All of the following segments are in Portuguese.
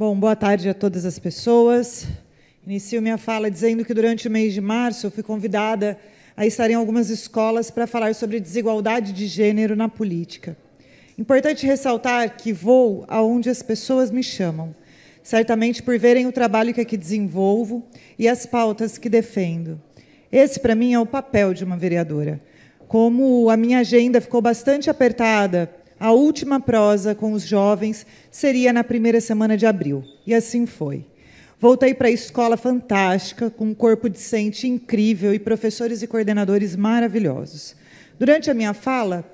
Bom, boa tarde a todas as pessoas. Inicio minha fala dizendo que durante o mês de março eu fui convidada a estar em algumas escolas para falar sobre desigualdade de gênero na política. Importante ressaltar que vou aonde as pessoas me chamam, certamente por verem o trabalho que aqui desenvolvo e as pautas que defendo. Esse, para mim, é o papel de uma vereadora. Como a minha agenda ficou bastante apertada a última prosa com os jovens seria na primeira semana de abril, e assim foi. Voltei para a escola fantástica, com um corpo discente incrível e professores e coordenadores maravilhosos. Durante a minha fala,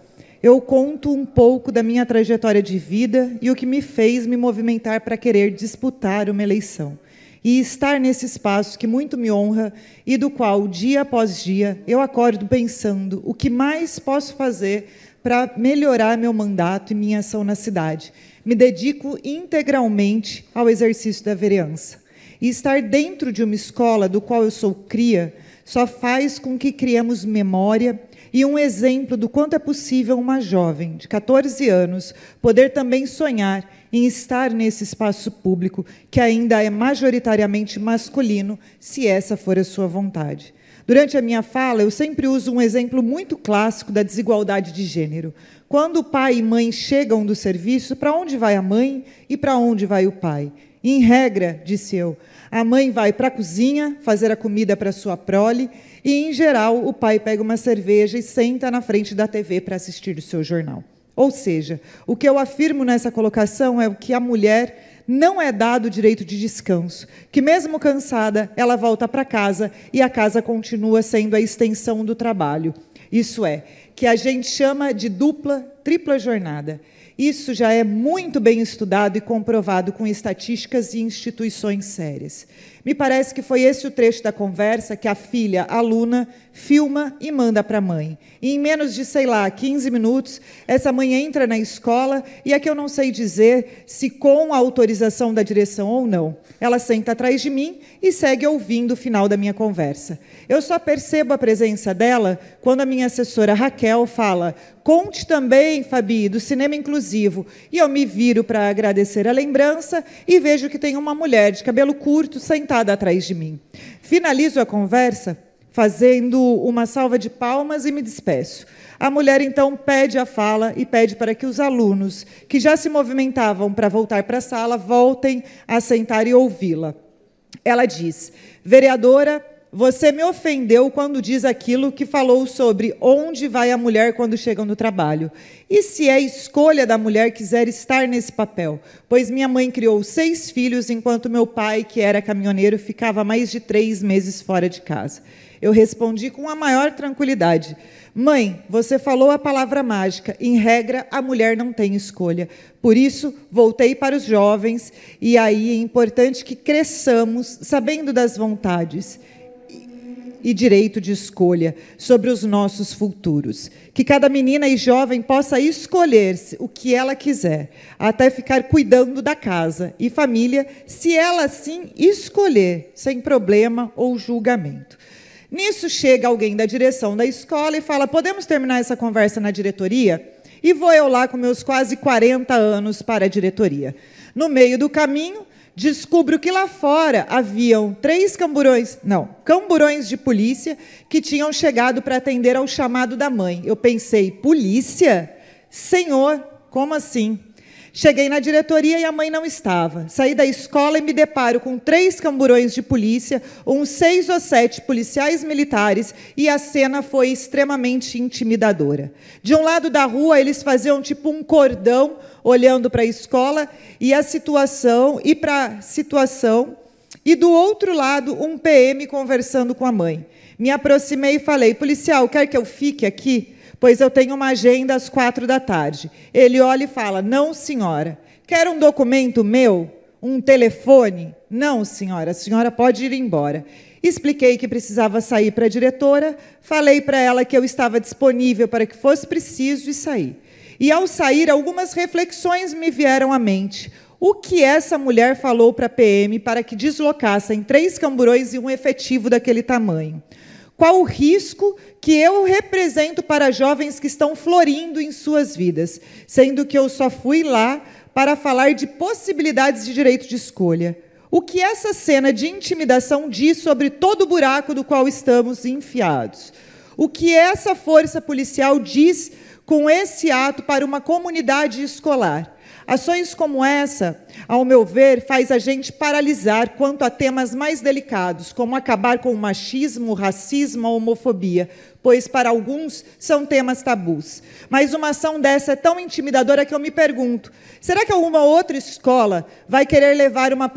eu conto um pouco da minha trajetória de vida e o que me fez me movimentar para querer disputar uma eleição e estar nesse espaço que muito me honra e do qual, dia após dia, eu acordo pensando o que mais posso fazer para melhorar meu mandato e minha ação na cidade. Me dedico integralmente ao exercício da vereança. E estar dentro de uma escola do qual eu sou cria só faz com que criemos memória e um exemplo do quanto é possível uma jovem de 14 anos poder também sonhar em estar nesse espaço público que ainda é majoritariamente masculino, se essa for a sua vontade. Durante a minha fala, eu sempre uso um exemplo muito clássico da desigualdade de gênero. Quando o pai e mãe chegam do serviço, para onde vai a mãe e para onde vai o pai? Em regra, disse eu, a mãe vai para a cozinha fazer a comida para sua prole e, em geral, o pai pega uma cerveja e senta na frente da TV para assistir o seu jornal. Ou seja, o que eu afirmo nessa colocação é que a mulher não é dado o direito de descanso, que mesmo cansada, ela volta para casa e a casa continua sendo a extensão do trabalho. Isso é, que a gente chama de dupla, tripla jornada. Isso já é muito bem estudado e comprovado com estatísticas e instituições sérias. Me parece que foi esse o trecho da conversa que a filha, aluna, filma e manda para a mãe. E em menos de, sei lá, 15 minutos, essa mãe entra na escola e é que eu não sei dizer se com a autorização da direção ou não. Ela senta atrás de mim e segue ouvindo o final da minha conversa. Eu só percebo a presença dela quando a minha assessora Raquel fala: "Conte também, Fabi, do cinema inclusivo". E eu me viro para agradecer a lembrança e vejo que tem uma mulher de cabelo curto sentada atrás de mim. Finalizo a conversa fazendo uma salva de palmas e me despeço. A mulher então pede a fala e pede para que os alunos que já se movimentavam para voltar para a sala voltem a sentar e ouvi-la. Ela diz: Vereadora, você me ofendeu quando diz aquilo que falou sobre onde vai a mulher quando chega no trabalho. E se é escolha da mulher quiser estar nesse papel? Pois minha mãe criou seis filhos, enquanto meu pai, que era caminhoneiro, ficava mais de três meses fora de casa. Eu respondi com a maior tranquilidade: Mãe, você falou a palavra mágica. Em regra, a mulher não tem escolha. Por isso, voltei para os jovens, e aí é importante que cresçamos sabendo das vontades e direito de escolha sobre os nossos futuros. Que cada menina e jovem possa escolher o que ela quiser, até ficar cuidando da casa e família, se ela assim escolher, sem problema ou julgamento. Nisso chega alguém da direção da escola e fala: podemos terminar essa conversa na diretoria? E vou eu lá com meus quase 40 anos para a diretoria. No meio do caminho, descubro que lá fora haviam três camburões, não, camburões de polícia que tinham chegado para atender ao chamado da mãe. Eu pensei, polícia? Senhor, como assim? Cheguei na diretoria e a mãe não estava. Saí da escola e me deparo com três camburões de polícia, uns seis ou sete policiais militares, e a cena foi extremamente intimidadora. De um lado da rua, eles faziam tipo um cordão olhando para a escola e a situação e para a situação, e do outro lado, um PM conversando com a mãe. Me aproximei e falei: "Policial, quer que eu fique aqui?" pois eu tenho uma agenda às quatro da tarde. Ele olha e fala: Não, senhora. Quer um documento meu? Um telefone? Não, senhora. A senhora pode ir embora. Expliquei que precisava sair para a diretora, falei para ela que eu estava disponível para que fosse preciso e saí. E ao sair, algumas reflexões me vieram à mente. O que essa mulher falou para a PM para que deslocassem três camburões e um efetivo daquele tamanho? qual o risco que eu represento para jovens que estão florindo em suas vidas, sendo que eu só fui lá para falar de possibilidades de direito de escolha. O que essa cena de intimidação diz sobre todo o buraco do qual estamos enfiados? O que essa força policial diz com esse ato para uma comunidade escolar? Ações como essa, ao meu ver, faz a gente paralisar quanto a temas mais delicados, como acabar com o machismo, o racismo, a homofobia, pois para alguns são temas tabus. Mas uma ação dessa é tão intimidadora que eu me pergunto: será que alguma outra escola vai querer levar uma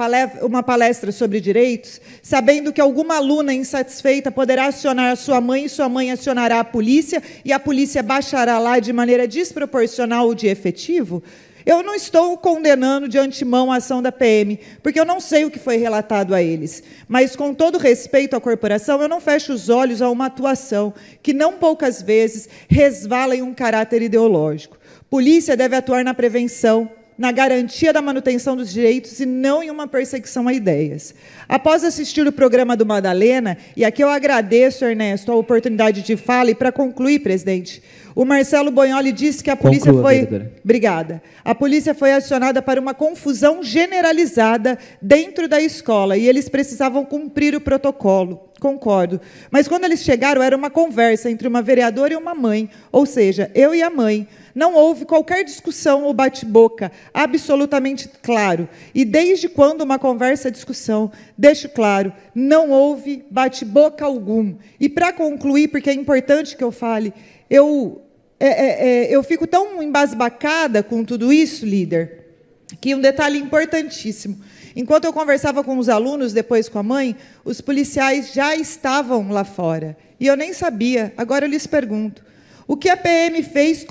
palestra, sobre direitos, sabendo que alguma aluna insatisfeita poderá acionar sua mãe e sua mãe acionará a polícia e a polícia baixará lá de maneira desproporcional o de efetivo? Eu não estou condenando de antemão a ação da PM, porque eu não sei o que foi relatado a eles. Mas, com todo respeito à corporação, eu não fecho os olhos a uma atuação que, não poucas vezes, resvala em um caráter ideológico. Polícia deve atuar na prevenção, na garantia da manutenção dos direitos e não em uma perseguição a ideias. Após assistir o programa do Madalena, e aqui eu agradeço, Ernesto, a oportunidade de fala, e para concluir, presidente, o Marcelo Bonholi disse que a polícia Conclua, foi. Vereadora. Obrigada. A polícia foi acionada para uma confusão generalizada dentro da escola e eles precisavam cumprir o protocolo. Concordo. Mas quando eles chegaram, era uma conversa entre uma vereadora e uma mãe, ou seja, eu e a mãe. Não houve qualquer discussão ou bate-boca, absolutamente claro. E desde quando uma conversa, discussão, deixo claro, não houve bate-boca algum. E para concluir, porque é importante que eu fale, eu é, é, é, eu fico tão embasbacada com tudo isso, líder, que um detalhe importantíssimo. Enquanto eu conversava com os alunos, depois com a mãe, os policiais já estavam lá fora. E eu nem sabia. Agora eu lhes pergunto: o que a PM fez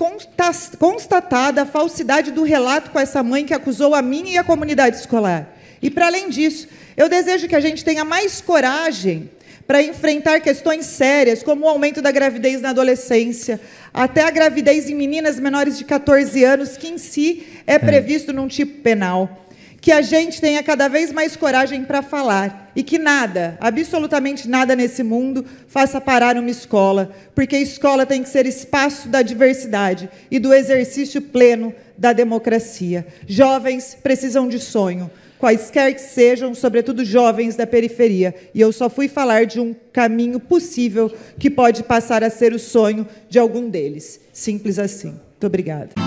constatada a falsidade do relato com essa mãe que acusou a mim e a comunidade escolar? E, para além disso, eu desejo que a gente tenha mais coragem para enfrentar questões sérias, como o aumento da gravidez na adolescência, até a gravidez em meninas menores de 14 anos, que em si é, é previsto num tipo penal. Que a gente tenha cada vez mais coragem para falar e que nada, absolutamente nada nesse mundo, faça parar uma escola, porque a escola tem que ser espaço da diversidade e do exercício pleno da democracia. Jovens precisam de sonho, quaisquer que sejam, sobretudo jovens da periferia. E eu só fui falar de um caminho possível que pode passar a ser o sonho de algum deles. Simples assim. Muito obrigada.